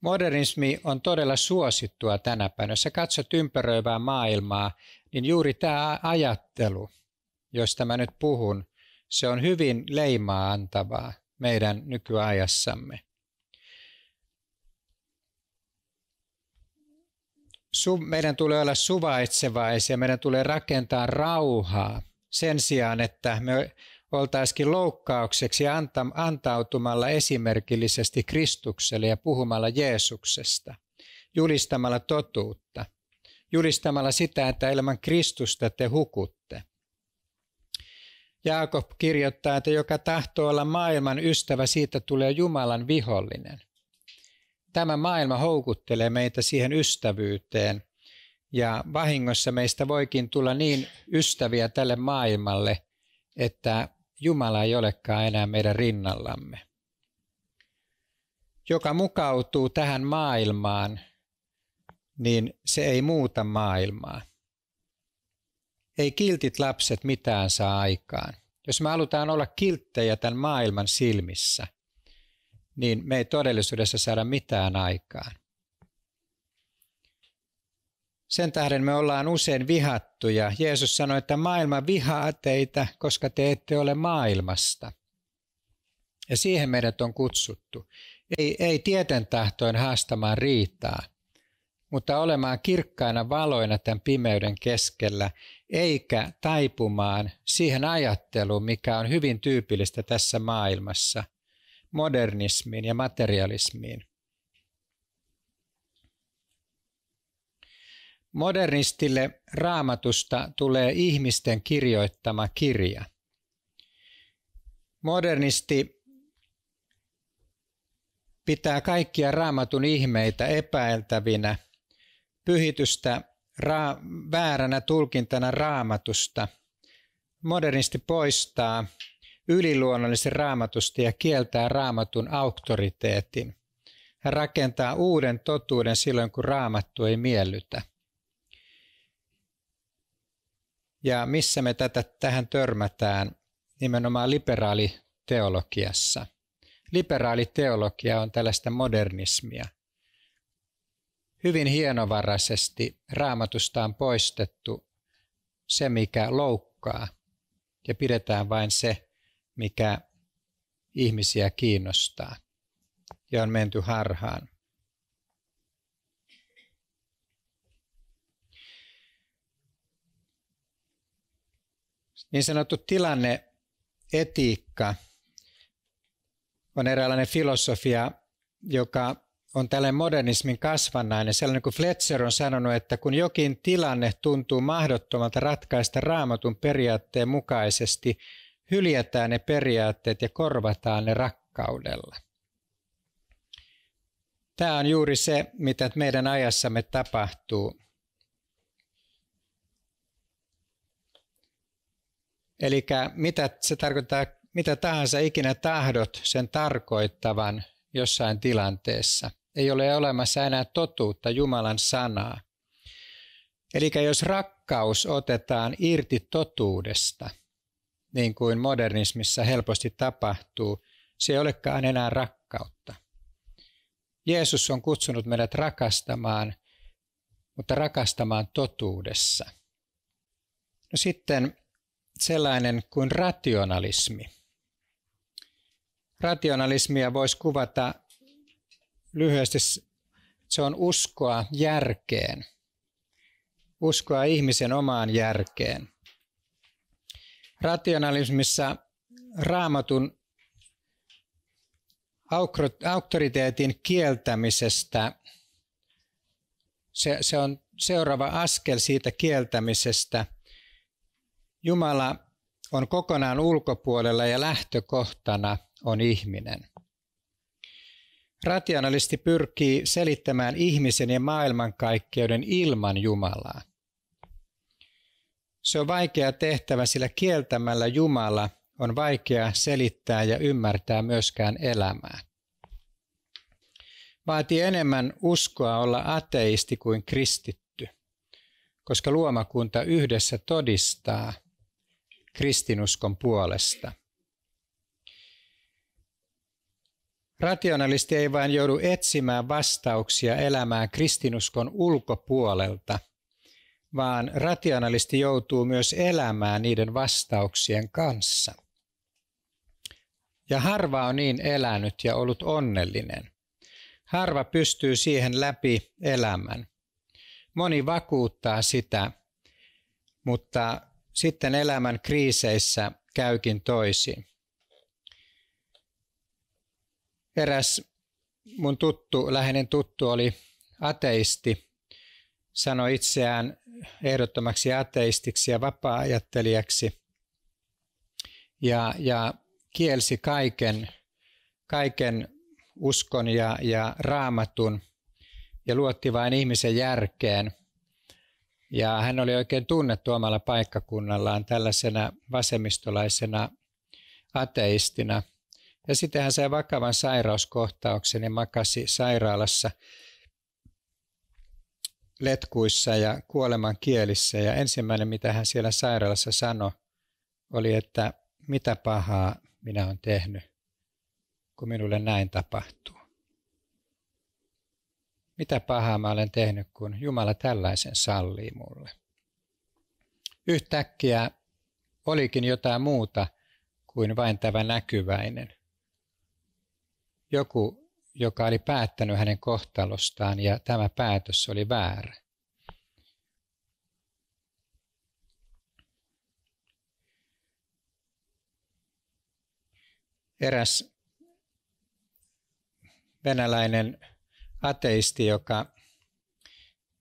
Modernismi on todella suosittua tänä päivänä. Jos sä katsot ympäröivää maailmaa, niin juuri tämä ajattelu, josta mä nyt puhun, se on hyvin leimaa antavaa meidän nykyajassamme. meidän tulee olla suvaitsevaisia, meidän tulee rakentaa rauhaa sen sijaan, että me oltaisikin loukkaukseksi antautumalla esimerkillisesti Kristukselle ja puhumalla Jeesuksesta, julistamalla totuutta, julistamalla sitä, että ilman Kristusta te hukutte. Jaakob kirjoittaa, että joka tahtoo olla maailman ystävä, siitä tulee Jumalan vihollinen. Tämä maailma houkuttelee meitä siihen ystävyyteen, ja vahingossa meistä voikin tulla niin ystäviä tälle maailmalle, että Jumala ei olekaan enää meidän rinnallamme. Joka mukautuu tähän maailmaan, niin se ei muuta maailmaa ei kiltit lapset mitään saa aikaan. Jos me halutaan olla kilttejä tämän maailman silmissä, niin me ei todellisuudessa saada mitään aikaan. Sen tähden me ollaan usein vihattuja. Jeesus sanoi, että maailma vihaa teitä, koska te ette ole maailmasta. Ja siihen meidät on kutsuttu. Ei, ei tieten tahtoin haastamaan riitaa, mutta olemaan kirkkaina valoina tämän pimeyden keskellä, eikä taipumaan siihen ajatteluun, mikä on hyvin tyypillistä tässä maailmassa, modernismiin ja materialismiin. Modernistille raamatusta tulee ihmisten kirjoittama kirja. Modernisti pitää kaikkia raamatun ihmeitä epäiltävinä – pyhitystä ra- vääränä tulkintana raamatusta. Modernisti poistaa yliluonnollisen raamatusta ja kieltää raamatun auktoriteetin. Hän rakentaa uuden totuuden silloin, kun raamattu ei miellytä. Ja missä me tätä tähän törmätään? Nimenomaan liberaaliteologiassa. Liberaaliteologia teologia on tällaista modernismia – hyvin hienovaraisesti raamatusta on poistettu se, mikä loukkaa, ja pidetään vain se, mikä ihmisiä kiinnostaa, ja on menty harhaan. Niin sanottu tilanne etiikka on eräänlainen filosofia, joka on tällainen modernismin kasvannainen. Sellainen niin kuin Fletcher on sanonut, että kun jokin tilanne tuntuu mahdottomalta ratkaista raamatun periaatteen mukaisesti, hyljätään ne periaatteet ja korvataan ne rakkaudella. Tämä on juuri se, mitä meidän ajassamme tapahtuu. Eli mitä se tarkoittaa, mitä tahansa ikinä tahdot sen tarkoittavan jossain tilanteessa – ei ole olemassa enää totuutta Jumalan sanaa. Eli jos rakkaus otetaan irti totuudesta, niin kuin modernismissa helposti tapahtuu, se ei olekaan enää rakkautta. Jeesus on kutsunut meidät rakastamaan, mutta rakastamaan totuudessa. No sitten sellainen kuin rationalismi. Rationalismia voisi kuvata lyhyesti se on uskoa järkeen, uskoa ihmisen omaan järkeen. Rationalismissa raamatun auktoriteetin kieltämisestä, se, se on seuraava askel siitä kieltämisestä. Jumala on kokonaan ulkopuolella ja lähtökohtana on ihminen. Rationalisti pyrkii selittämään ihmisen ja maailmankaikkeuden ilman Jumalaa. Se on vaikea tehtävä, sillä kieltämällä Jumala on vaikea selittää ja ymmärtää myöskään elämää. Vaatii enemmän uskoa olla ateisti kuin kristitty, koska luomakunta yhdessä todistaa kristinuskon puolesta – Rationalisti ei vain joudu etsimään vastauksia elämään kristinuskon ulkopuolelta, vaan rationalisti joutuu myös elämään niiden vastauksien kanssa. Ja harva on niin elänyt ja ollut onnellinen. Harva pystyy siihen läpi elämän. Moni vakuuttaa sitä, mutta sitten elämän kriiseissä käykin toisin. Eräs mun tuttu, läheinen tuttu oli ateisti, sanoi itseään ehdottomaksi ateistiksi ja vapaa-ajattelijaksi ja, ja kielsi kaiken, kaiken uskon ja, ja raamatun ja luotti vain ihmisen järkeen. Ja hän oli oikein tunnettu omalla paikkakunnallaan tällaisena vasemmistolaisena ateistina – ja sitten hän sai vakavan sairauskohtauksen ja makasi sairaalassa letkuissa ja kuoleman kielissä. Ja ensimmäinen, mitä hän siellä sairaalassa sanoi, oli, että mitä pahaa minä olen tehnyt, kun minulle näin tapahtuu. Mitä pahaa mä olen tehnyt, kun Jumala tällaisen sallii mulle. Yhtäkkiä olikin jotain muuta kuin vain tämä näkyväinen – joku, joka oli päättänyt hänen kohtalostaan ja tämä päätös oli väärä. Eräs venäläinen ateisti, joka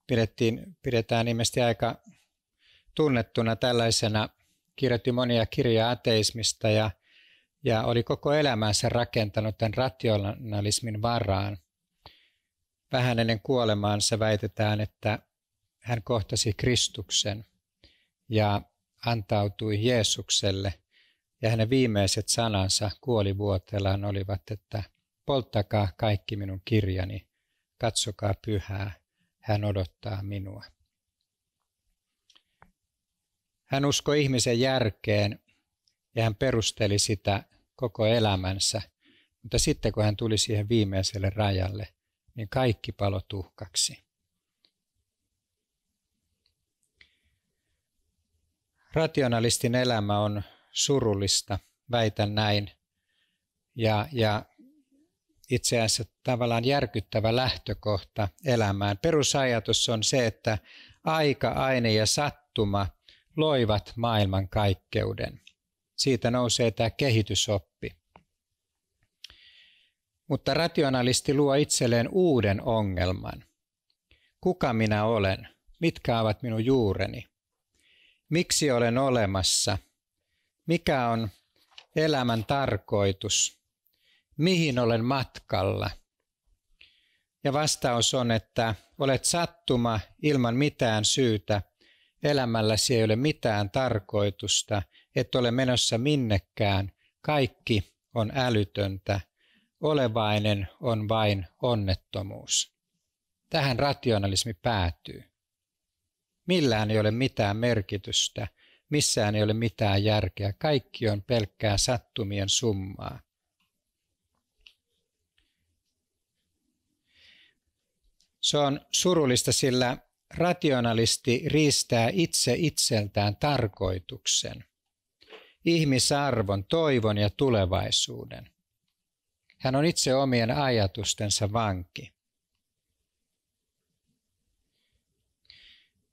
pidettiin, pidetään nimesti aika tunnettuna tällaisena, kirjoitti monia kirjoja ateismista ja ja oli koko elämänsä rakentanut tämän rationalismin varaan. Vähän ennen kuolemaansa väitetään, että hän kohtasi Kristuksen ja antautui Jeesukselle, ja hänen viimeiset sanansa kuolivuotelaan olivat, että polttakaa kaikki minun kirjani, katsokaa pyhää, hän odottaa minua. Hän uskoi ihmisen järkeen ja hän perusteli sitä koko elämänsä. Mutta sitten kun hän tuli siihen viimeiselle rajalle, niin kaikki palo tuhkaksi. Rationalistin elämä on surullista, väitän näin, ja, ja itse asiassa tavallaan järkyttävä lähtökohta elämään. Perusajatus on se, että aika, aine ja sattuma loivat maailman kaikkeuden. Siitä nousee tämä kehitysoppi. Mutta rationalisti luo itselleen uuden ongelman. Kuka minä olen? Mitkä ovat minun juureni? Miksi olen olemassa? Mikä on elämän tarkoitus? Mihin olen matkalla? Ja vastaus on, että olet sattuma ilman mitään syytä. Elämälläsi ei ole mitään tarkoitusta et ole menossa minnekään, kaikki on älytöntä, olevainen on vain onnettomuus. Tähän rationalismi päätyy. Millään ei ole mitään merkitystä, missään ei ole mitään järkeä, kaikki on pelkkää sattumien summaa. Se on surullista, sillä rationalisti riistää itse itseltään tarkoituksen ihmisarvon, toivon ja tulevaisuuden. Hän on itse omien ajatustensa vanki.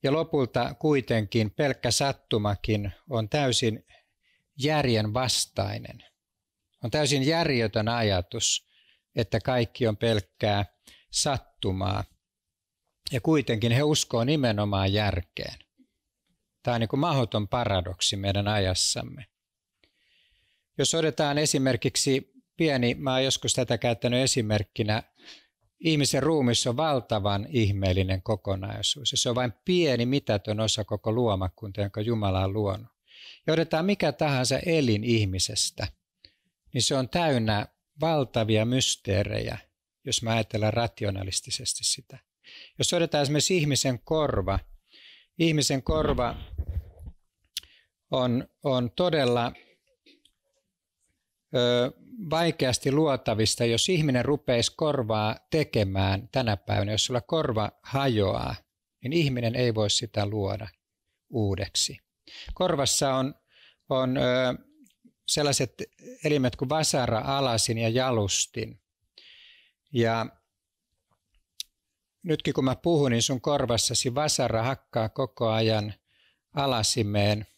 Ja lopulta kuitenkin pelkkä sattumakin on täysin järjen vastainen. On täysin järjetön ajatus, että kaikki on pelkkää sattumaa. Ja kuitenkin he uskoo nimenomaan järkeen. Tämä on niin kuin mahdoton paradoksi meidän ajassamme. Jos odotetaan esimerkiksi pieni, mä oon joskus tätä käyttänyt esimerkkinä, ihmisen ruumissa on valtavan ihmeellinen kokonaisuus. Ja se on vain pieni, mitätön osa koko luomakunta, jonka Jumala on luonut. Ja odotetaan mikä tahansa elin ihmisestä, niin se on täynnä valtavia mysteerejä, jos mä ajatellaan rationalistisesti sitä. Jos odotetaan esimerkiksi ihmisen korva, ihmisen korva on, on todella vaikeasti luotavista, jos ihminen rupeisi korvaa tekemään tänä päivänä, jos sulla korva hajoaa, niin ihminen ei voi sitä luoda uudeksi. Korvassa on, on ö, sellaiset elimet kuin vasara, alasin ja jalustin. Ja nytkin kun mä puhun, niin sun korvassasi vasara hakkaa koko ajan alasimeen –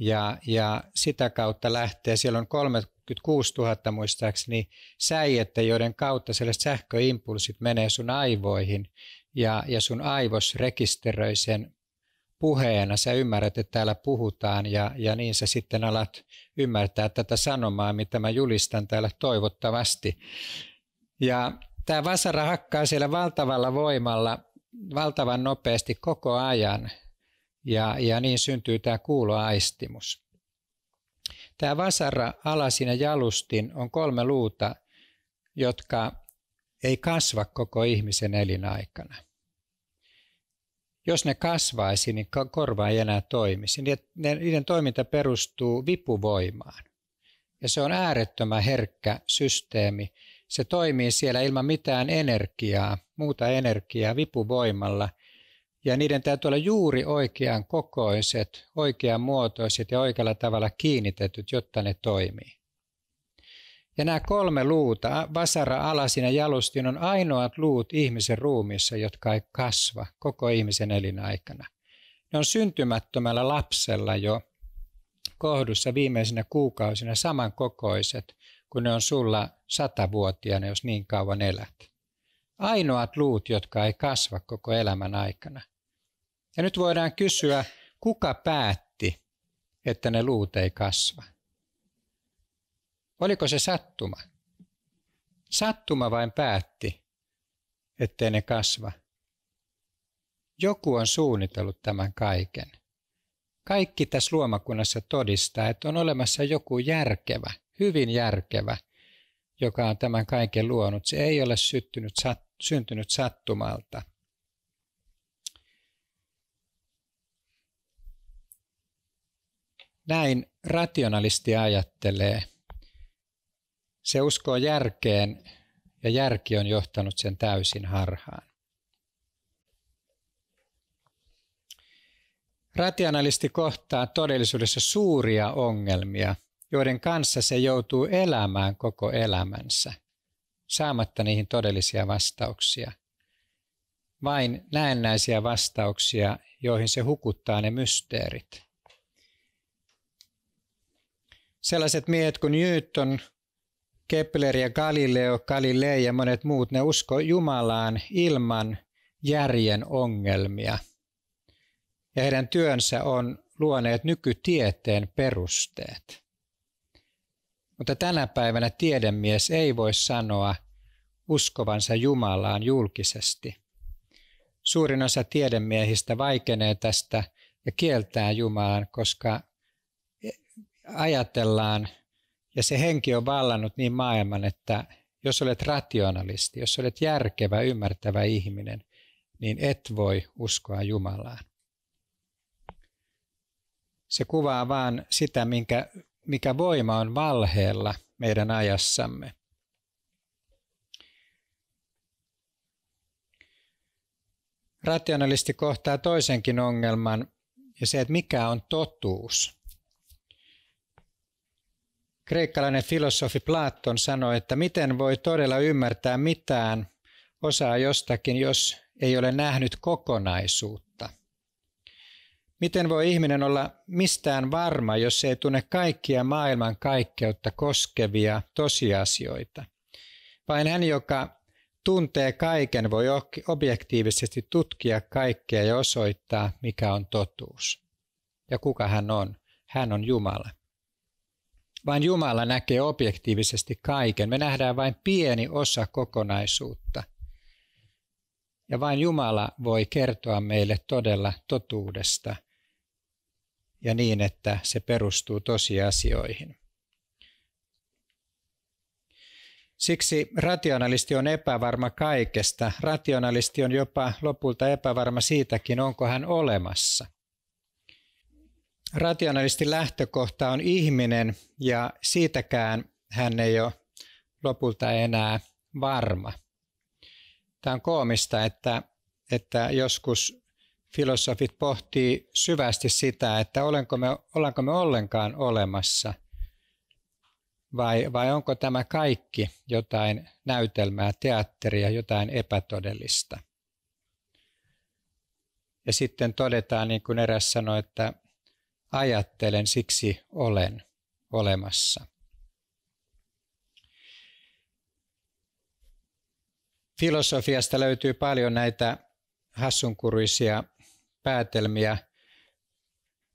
ja, ja sitä kautta lähtee, siellä on 36 000 muistaakseni säijettä, joiden kautta sellaiset sähköimpulsit menee sun aivoihin ja, ja sun aivos rekisteröi sen puheena. Sä ymmärrät, että täällä puhutaan ja, ja niin sä sitten alat ymmärtää tätä sanomaa, mitä mä julistan täällä toivottavasti. Ja tämä vasara hakkaa siellä valtavalla voimalla valtavan nopeasti koko ajan ja, ja niin syntyy tämä kuuloaistimus. Tämä vasara alasina jalustin on kolme luuta, jotka ei kasva koko ihmisen elinaikana. Jos ne kasvaisi, niin korva ei enää toimisi. Niin, niiden toiminta perustuu vipuvoimaan. Ja se on äärettömän herkkä systeemi. Se toimii siellä ilman mitään energiaa, muuta energiaa vipuvoimalla – ja niiden täytyy olla juuri oikean kokoiset, oikean muotoiset ja oikealla tavalla kiinnitetyt, jotta ne toimii. Ja nämä kolme luuta, vasara, alasin ja jalustin, on ainoat luut ihmisen ruumissa, jotka ei kasva koko ihmisen elinaikana. Ne on syntymättömällä lapsella jo kohdussa viimeisinä kuukausina samankokoiset, kun ne on sulla satavuotiaana, jos niin kauan elät. Ainoat luut, jotka ei kasva koko elämän aikana – ja nyt voidaan kysyä, kuka päätti, että ne luut ei kasva? Oliko se sattuma? Sattuma vain päätti, ettei ne kasva. Joku on suunnitellut tämän kaiken. Kaikki tässä luomakunnassa todistaa, että on olemassa joku järkevä, hyvin järkevä, joka on tämän kaiken luonut. Se ei ole syntynyt sattumalta – Näin rationalisti ajattelee. Se uskoo järkeen ja järki on johtanut sen täysin harhaan. Rationalisti kohtaa todellisuudessa suuria ongelmia, joiden kanssa se joutuu elämään koko elämänsä, saamatta niihin todellisia vastauksia. Vain näennäisiä vastauksia, joihin se hukuttaa ne mysteerit sellaiset miehet kuin Newton, Kepler ja Galileo, Galilei ja monet muut, ne usko Jumalaan ilman järjen ongelmia. Ja heidän työnsä on luoneet nykytieteen perusteet. Mutta tänä päivänä tiedemies ei voi sanoa uskovansa Jumalaan julkisesti. Suurin osa tiedemiehistä vaikenee tästä ja kieltää Jumalan, koska ajatellaan, ja se henki on vallannut niin maailman, että jos olet rationalisti, jos olet järkevä, ymmärtävä ihminen, niin et voi uskoa Jumalaan. Se kuvaa vaan sitä, minkä, mikä voima on valheella meidän ajassamme. Rationalisti kohtaa toisenkin ongelman ja se, että mikä on totuus. Kreikkalainen filosofi Platon sanoi, että miten voi todella ymmärtää mitään osaa jostakin, jos ei ole nähnyt kokonaisuutta. Miten voi ihminen olla mistään varma, jos ei tunne kaikkia maailman kaikkeutta koskevia tosiasioita? Vain hän, joka tuntee kaiken, voi objektiivisesti tutkia kaikkea ja osoittaa, mikä on totuus. Ja kuka hän on? Hän on Jumala vaan Jumala näkee objektiivisesti kaiken. Me nähdään vain pieni osa kokonaisuutta. Ja vain Jumala voi kertoa meille todella totuudesta ja niin, että se perustuu tosiasioihin. Siksi rationalisti on epävarma kaikesta. Rationalisti on jopa lopulta epävarma siitäkin, onko hän olemassa rationalistin lähtökohta on ihminen ja siitäkään hän ei ole lopulta enää varma. Tämä on koomista, että, että joskus filosofit pohtii syvästi sitä, että olenko me, ollaanko me ollenkaan olemassa vai, vai onko tämä kaikki jotain näytelmää, teatteria, jotain epätodellista. Ja sitten todetaan, niin kuin eräs sanoi, että ajattelen, siksi olen olemassa. Filosofiasta löytyy paljon näitä hassunkuruisia päätelmiä.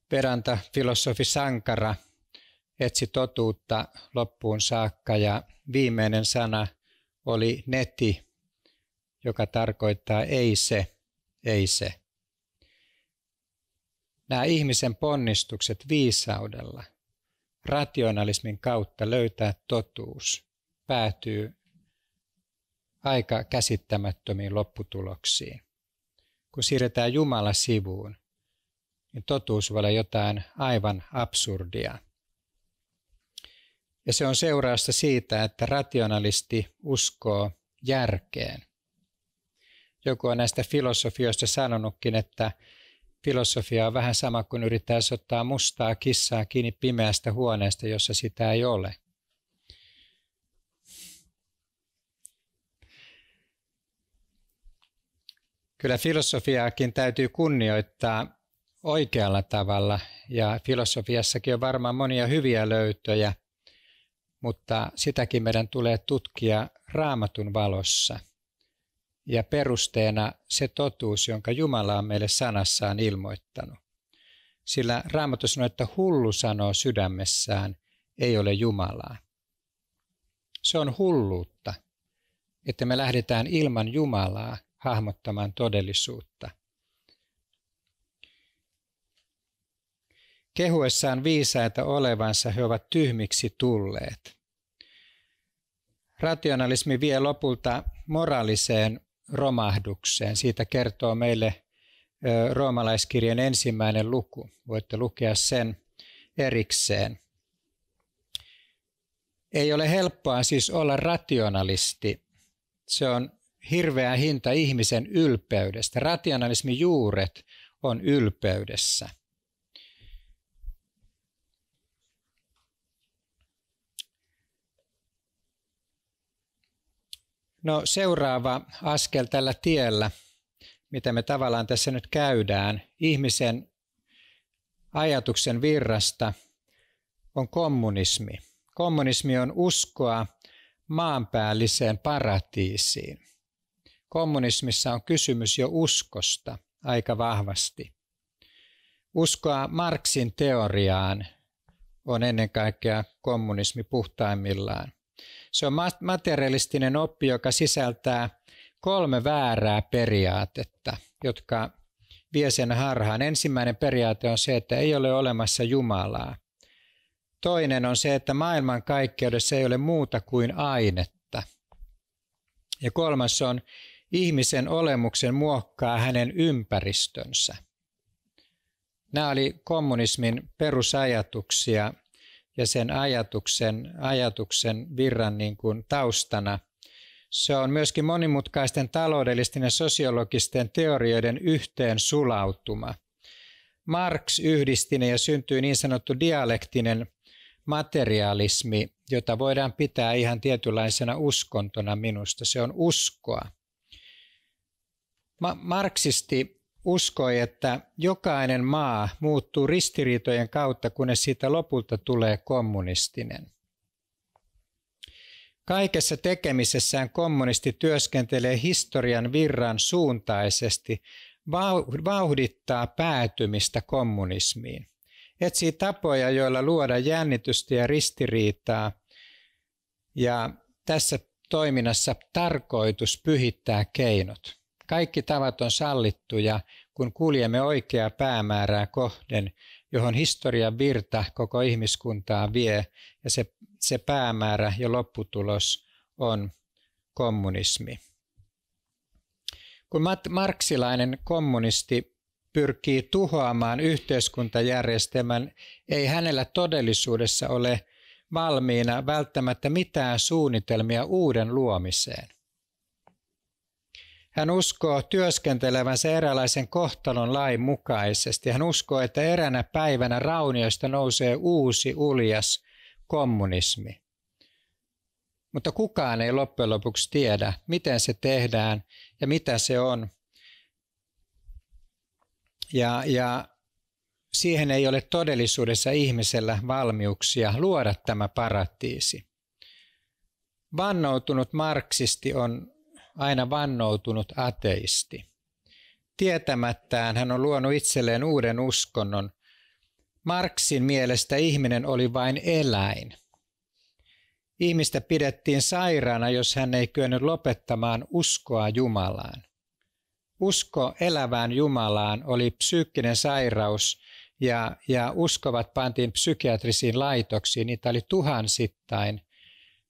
Peranta filosofi Sankara etsi totuutta loppuun saakka ja viimeinen sana oli neti, joka tarkoittaa ei se, ei se nämä ihmisen ponnistukset viisaudella, rationalismin kautta löytää totuus, päätyy aika käsittämättömiin lopputuloksiin. Kun siirretään Jumala sivuun, niin totuus voi olla jotain aivan absurdia. Ja se on seurausta siitä, että rationalisti uskoo järkeen. Joku on näistä filosofioista sanonutkin, että filosofia on vähän sama kuin yrittää ottaa mustaa kissaa kiinni pimeästä huoneesta, jossa sitä ei ole. Kyllä filosofiaakin täytyy kunnioittaa oikealla tavalla ja filosofiassakin on varmaan monia hyviä löytöjä, mutta sitäkin meidän tulee tutkia raamatun valossa – ja perusteena se totuus, jonka Jumala on meille sanassaan ilmoittanut. Sillä Raamattu sanoo, että hullu sanoo sydämessään, ei ole Jumalaa. Se on hulluutta, että me lähdetään ilman Jumalaa hahmottamaan todellisuutta. Kehuessaan viisaita olevansa he ovat tyhmiksi tulleet. Rationalismi vie lopulta moraaliseen romahdukseen. Siitä kertoo meille roomalaiskirjan ensimmäinen luku. Voitte lukea sen erikseen. Ei ole helppoa siis olla rationalisti. Se on hirveä hinta ihmisen ylpeydestä. Rationalismin juuret on ylpeydessä – No seuraava askel tällä tiellä, mitä me tavallaan tässä nyt käydään, ihmisen ajatuksen virrasta, on kommunismi. Kommunismi on uskoa maanpäälliseen paratiisiin. Kommunismissa on kysymys jo uskosta aika vahvasti. Uskoa Marxin teoriaan on ennen kaikkea kommunismi puhtaimmillaan. Se on materialistinen oppi, joka sisältää kolme väärää periaatetta, jotka vie sen harhaan. Ensimmäinen periaate on se, että ei ole olemassa Jumalaa. Toinen on se, että maailmankaikkeudessa ei ole muuta kuin ainetta. Ja kolmas on, ihmisen olemuksen muokkaa hänen ympäristönsä. Nämä oli kommunismin perusajatuksia ja sen ajatuksen, ajatuksen virran niin kuin taustana. Se on myöskin monimutkaisten taloudellisten ja sosiologisten teorioiden yhteen sulautuma. Marx yhdisti ne ja syntyi niin sanottu dialektinen materialismi, jota voidaan pitää ihan tietynlaisena uskontona minusta. Se on uskoa. Ma- uskoi, että jokainen maa muuttuu ristiriitojen kautta, kunnes siitä lopulta tulee kommunistinen. Kaikessa tekemisessään kommunisti työskentelee historian virran suuntaisesti, vauhdittaa päätymistä kommunismiin, etsii tapoja, joilla luoda jännitystä ja ristiriitaa, ja tässä toiminnassa tarkoitus pyhittää keinot. Kaikki tavat on sallittuja, kun kuljemme oikeaa päämäärää kohden, johon historian virta koko ihmiskuntaa vie, ja se, se päämäärä ja lopputulos on kommunismi. Kun marksilainen kommunisti pyrkii tuhoamaan yhteiskuntajärjestelmän, ei hänellä todellisuudessa ole valmiina välttämättä mitään suunnitelmia uuden luomiseen. Hän uskoo työskentelevänsä eräänlaisen kohtalon lain mukaisesti. Hän uskoo, että eränä päivänä raunioista nousee uusi uljas kommunismi. Mutta kukaan ei loppujen lopuksi tiedä, miten se tehdään ja mitä se on. Ja, ja siihen ei ole todellisuudessa ihmisellä valmiuksia luoda tämä paratiisi. Vannoutunut marksisti on aina vannoutunut ateisti. Tietämättään hän on luonut itselleen uuden uskonnon. Marksin mielestä ihminen oli vain eläin. Ihmistä pidettiin sairaana, jos hän ei kyennyt lopettamaan uskoa Jumalaan. Usko elävään Jumalaan oli psyykkinen sairaus ja, ja uskovat pantiin psykiatrisiin laitoksiin. Niitä oli tuhansittain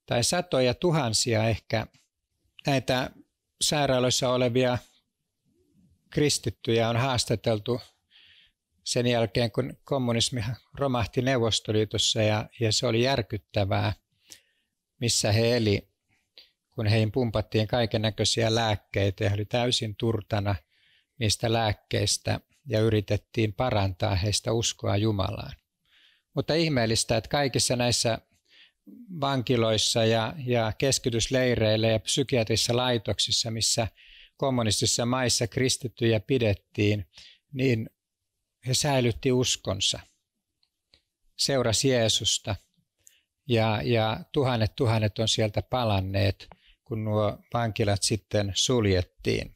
tai satoja tuhansia ehkä näitä sairaaloissa olevia kristittyjä on haastateltu sen jälkeen, kun kommunismi romahti Neuvostoliitossa ja, ja se oli järkyttävää, missä he eli, kun heihin pumpattiin kaiken näköisiä lääkkeitä ja he oli täysin turtana niistä lääkkeistä ja yritettiin parantaa heistä uskoa Jumalaan. Mutta ihmeellistä, että kaikissa näissä vankiloissa ja, ja keskitysleireillä ja psykiatrisissa laitoksissa, missä kommunistisissa maissa kristittyjä pidettiin, niin he säilytti uskonsa, seurasi Jeesusta ja, ja tuhannet tuhannet on sieltä palanneet, kun nuo vankilat sitten suljettiin.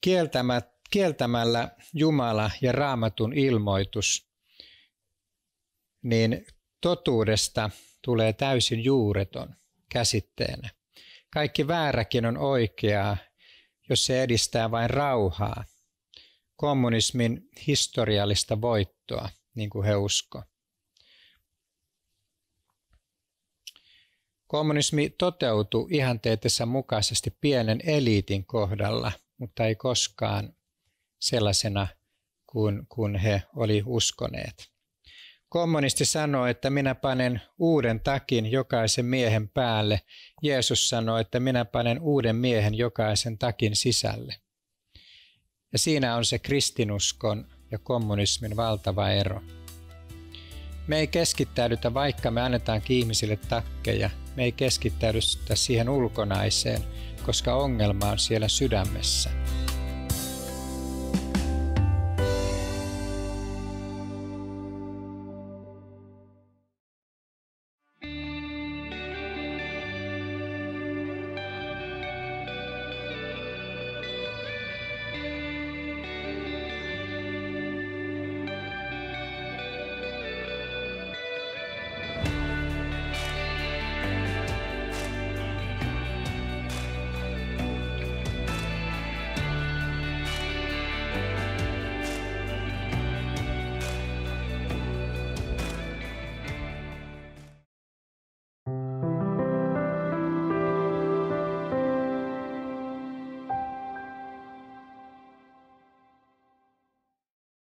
Kieltämät, kieltämällä Jumala ja raamatun ilmoitus niin totuudesta tulee täysin juureton käsitteenä. Kaikki vääräkin on oikeaa, jos se edistää vain rauhaa, kommunismin historiallista voittoa, niin kuin he usko. Kommunismi ihan teetessä mukaisesti pienen eliitin kohdalla, mutta ei koskaan sellaisena kuin kun he olivat uskoneet. Kommunisti sanoo, että minä panen uuden takin jokaisen miehen päälle. Jeesus sanoo, että minä panen uuden miehen jokaisen takin sisälle. Ja siinä on se kristinuskon ja kommunismin valtava ero. Me ei keskittäydytä, vaikka me annetaankin ihmisille takkeja, me ei keskittäydytä siihen ulkonaiseen, koska ongelma on siellä sydämessä.